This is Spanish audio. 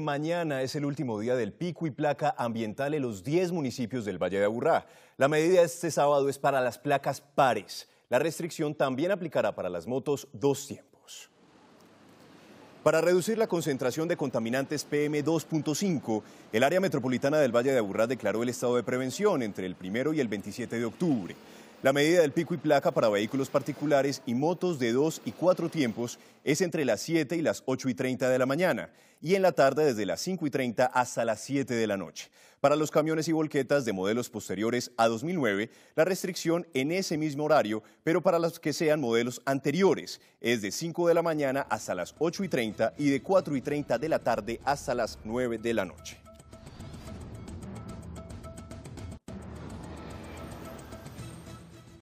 Mañana es el último día del pico y placa ambiental en los 10 municipios del Valle de Aburrá. La medida este sábado es para las placas pares. La restricción también aplicará para las motos dos tiempos. Para reducir la concentración de contaminantes PM2.5, el área metropolitana del Valle de Aburrá declaró el estado de prevención entre el 1 y el 27 de octubre. La medida del pico y placa para vehículos particulares y motos de dos y cuatro tiempos es entre las 7 y las 8 y 30 de la mañana y en la tarde desde las 5 y 30 hasta las 7 de la noche. Para los camiones y volquetas de modelos posteriores a 2009, la restricción en ese mismo horario, pero para los que sean modelos anteriores, es de 5 de la mañana hasta las 8 y 30 y de 4 y 30 de la tarde hasta las 9 de la noche.